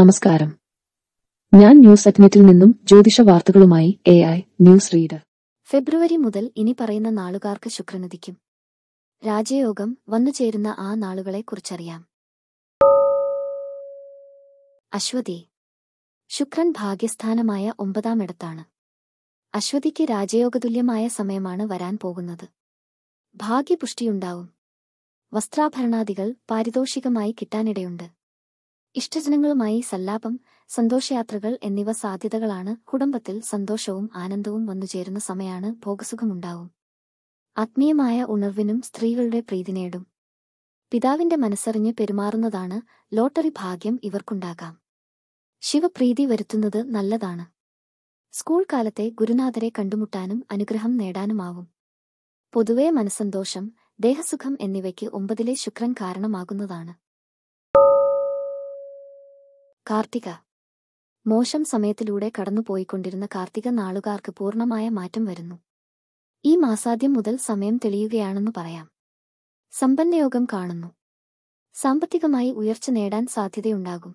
നമസ്കാരം ഞാൻ ന്യൂസ് അഗ്നറ്റിൽ നിന്നും ജ്യോതിഷ വാർത്തകളുമായി A I news reader February മുതൽ ഇനി പറയുന്ന നാളുകാർക്ക് ശുക്രനദിക്കും രാജയോഗം വന്നുചേരുന്ന ആ നാളുകളെ കുറിച്ചറിയാം അശ്വതി ശുക്രൻ ഭാഗ്യസ്ഥാനമായ ഒമ്പതാം ഇടത്താണ് അശ്വതിക്ക് രാജയോഗതുല്യമായ സമയമാണ് വരാൻ പോകുന്നത് ഭാഗ്യപുഷ്ടിയുണ്ടാവും വസ്ത്രാഭരണാദികൾ പാരിതോഷികമായി കിട്ടാനിടയുണ്ട് ഇഷ്ടജനങ്ങളുമായി സല്ലാപം സന്തോഷയാത്രകൾ എന്നിവ സാധ്യതകളാണ് കുടുംബത്തിൽ സന്തോഷവും ആനന്ദവും വന്നുചേരുന്ന സമയമാണ് ഭോഗസുഖമുണ്ടാവും ആത്മീയമായ ഉണർവിനും സ്ത്രീകളുടെ പ്രീതി നേടും പിതാവിന്റെ മനസ്സറിഞ്ഞ് പെരുമാറുന്നതാണ് ലോട്ടറി ഭാഗ്യം ഇവർക്കുണ്ടാകാം ശിവപ്രീതി വരുത്തുന്നത് നല്ലതാണ് സ്കൂൾ കാലത്തെ ഗുരുനാഥരെ കണ്ടുമുട്ടാനും അനുഗ്രഹം നേടാനുമാവും പൊതുവേ മനസ്സന്തോഷം ദേഹസുഖം എന്നിവയ്ക്ക് ഒമ്പതിലെ ശുക്രൻ കാരണമാകുന്നതാണ് കാർത്തിക മോശം സമയത്തിലൂടെ കടന്നുപോയിക്കൊണ്ടിരുന്ന കാർത്തിക നാളുകാർക്ക് പൂർണ്ണമായ മാറ്റം വരുന്നു ഈ മാസാദ്യം മുതൽ സമയം തെളിയുകയാണെന്ന് പറയാം സമ്പന്നയോഗം കാണുന്നു സാമ്പത്തികമായി ഉയർച്ച നേടാൻ സാധ്യതയുണ്ടാകും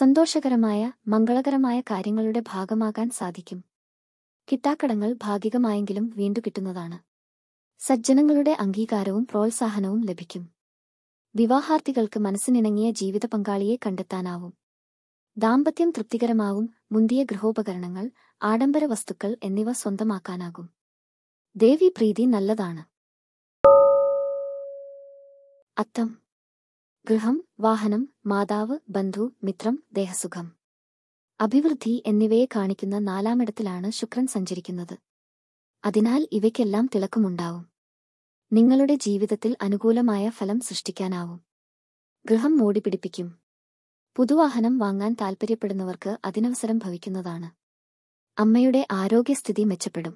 സന്തോഷകരമായ മംഗളകരമായ കാര്യങ്ങളുടെ ഭാഗമാകാൻ സാധിക്കും കിട്ടാക്കടങ്ങൾ ഭാഗികമായെങ്കിലും വീണ്ടു കിട്ടുന്നതാണ് സജ്ജനങ്ങളുടെ അംഗീകാരവും പ്രോത്സാഹനവും ലഭിക്കും വിവാഹാർത്ഥികൾക്ക് മനസ്സിനിണങ്ങിയ ജീവിത പങ്കാളിയെ കണ്ടെത്താനാവും ദാമ്പത്യം തൃപ്തികരമാവും മുന്തിയ ഗൃഹോപകരണങ്ങൾ ആഡംബര വസ്തുക്കൾ എന്നിവ സ്വന്തമാക്കാനാകും ദേവി പ്രീതി നല്ലതാണ് അത്തം ഗൃഹം വാഹനം മാതാവ് ബന്ധു മിത്രം ദേഹസുഖം അഭിവൃദ്ധി എന്നിവയെ കാണിക്കുന്ന നാലാമിടത്തിലാണ് ശുക്രൻ സഞ്ചരിക്കുന്നത് അതിനാൽ ഇവയ്ക്കെല്ലാം തിളക്കമുണ്ടാവും നിങ്ങളുടെ ജീവിതത്തിൽ അനുകൂലമായ ഫലം സൃഷ്ടിക്കാനാവും ഗൃഹം മോടിപിടിപ്പിക്കും പുതുവാഹനം വാങ്ങാൻ താൽപ്പര്യപ്പെടുന്നവർക്ക് അതിനവസരം ഭവിക്കുന്നതാണ് അമ്മയുടെ ആരോഗ്യസ്ഥിതി മെച്ചപ്പെടും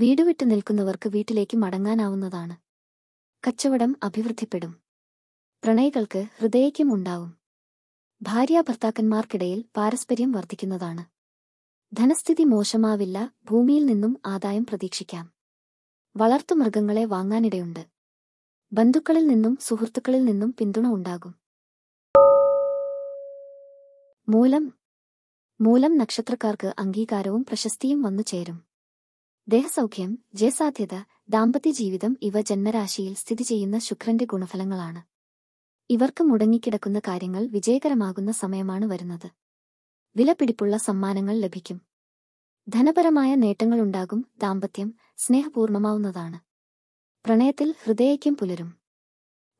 വീടുവിട്ടു നിൽക്കുന്നവർക്ക് വീട്ടിലേക്ക് മടങ്ങാനാവുന്നതാണ് കച്ചവടം അഭിവൃദ്ധിപ്പെടും പ്രണയികൾക്ക് ഹൃദയക്കും ഉണ്ടാവും ഭാര്യാഭർത്താക്കന്മാർക്കിടയിൽ പാരസ്പര്യം വർദ്ധിക്കുന്നതാണ് ധനസ്ഥിതി മോശമാവില്ല ഭൂമിയിൽ നിന്നും ആദായം പ്രതീക്ഷിക്കാം വളർത്തു മൃഗങ്ങളെ വാങ്ങാനിടയുണ്ട് ബന്ധുക്കളിൽ നിന്നും സുഹൃത്തുക്കളിൽ നിന്നും പിന്തുണ ഉണ്ടാകും മൂലം മൂലം നക്ഷത്രക്കാർക്ക് അംഗീകാരവും പ്രശസ്തിയും വന്നു ചേരും ദേഹസൗഖ്യം ജയസാധ്യത ദാമ്പത്യ ജീവിതം ഇവ ജന്മരാശിയിൽ സ്ഥിതി ചെയ്യുന്ന ശുക്രന്റെ ഗുണഫലങ്ങളാണ് ഇവർക്ക് മുടങ്ങിക്കിടക്കുന്ന കാര്യങ്ങൾ വിജയകരമാകുന്ന സമയമാണ് വരുന്നത് വിലപിടിപ്പുള്ള സമ്മാനങ്ങൾ ലഭിക്കും ധനപരമായ നേട്ടങ്ങളുണ്ടാകും ദാമ്പത്യം സ്നേഹപൂർണമാവുന്നതാണ് പ്രണയത്തിൽ ഹൃദയക്കും പുലരും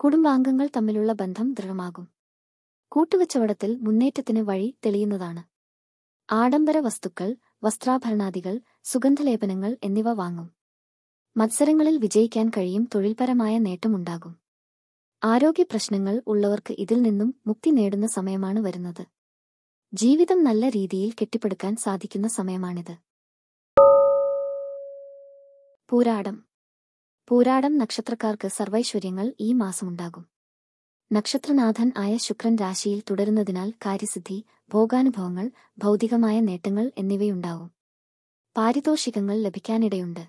കുടുംബാംഗങ്ങൾ തമ്മിലുള്ള ബന്ധം ദൃഢമാകും കൂട്ടുകച്ചവടത്തിൽ മുന്നേറ്റത്തിന് വഴി തെളിയുന്നതാണ് ആഡംബര വസ്തുക്കൾ വസ്ത്രാഭരണാദികൾ സുഗന്ധലേപനങ്ങൾ എന്നിവ വാങ്ങും മത്സരങ്ങളിൽ വിജയിക്കാൻ കഴിയും തൊഴിൽപരമായ നേട്ടമുണ്ടാകും ആരോഗ്യ പ്രശ്നങ്ങൾ ഉള്ളവർക്ക് ഇതിൽ നിന്നും മുക്തി നേടുന്ന സമയമാണ് വരുന്നത് ജീവിതം നല്ല രീതിയിൽ കെട്ടിപ്പടുക്കാൻ സാധിക്കുന്ന സമയമാണിത് പൂരാടം പൂരാടം നക്ഷത്രക്കാർക്ക് സർവൈശ്വര്യങ്ങൾ ഈ മാസമുണ്ടാകും നക്ഷത്രനാഥൻ ആയ ശുക്രൻ രാശിയിൽ തുടരുന്നതിനാൽ കാര്യസിദ്ധി ഭോഗാനുഭവങ്ങൾ ഭൗതികമായ നേട്ടങ്ങൾ എന്നിവയുണ്ടാവും പാരിതോഷികങ്ങൾ ലഭിക്കാനിടയുണ്ട്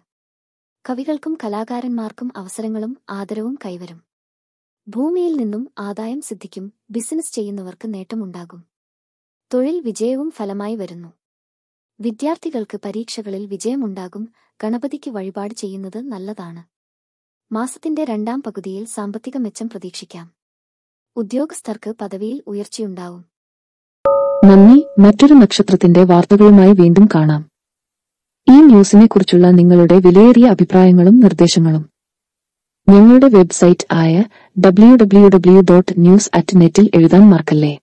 കവികൾക്കും കലാകാരന്മാർക്കും അവസരങ്ങളും ആദരവും കൈവരും ഭൂമിയിൽ നിന്നും ആദായം സിദ്ധിക്കും ബിസിനസ് ചെയ്യുന്നവർക്ക് നേട്ടമുണ്ടാകും തൊഴിൽ വിജയവും ഫലമായി വരുന്നു വിദ്യാർത്ഥികൾക്ക് പരീക്ഷകളിൽ വിജയമുണ്ടാകും ഗണപതിക്ക് വഴിപാട് ചെയ്യുന്നത് നല്ലതാണ് മാസത്തിന്റെ രണ്ടാം പകുതിയിൽ സാമ്പത്തിക മെച്ചം പ്രതീക്ഷിക്കാം ഉദ്യോഗസ്ഥർക്ക് പദവിയിൽ ഉയർച്ചയുണ്ടാവും നന്ദി മറ്റൊരു നക്ഷത്രത്തിന്റെ വാർത്തകളുമായി വീണ്ടും കാണാം ഈ ന്യൂസിനെക്കുറിച്ചുള്ള നിങ്ങളുടെ വിലയേറിയ അഭിപ്രായങ്ങളും നിർദ്ദേശങ്ങളും ഞങ്ങളുടെ വെബ്സൈറ്റ് ആയ W W W dot news at നെറ്റിൽ എഴുതാൻ മറക്കല്ലേ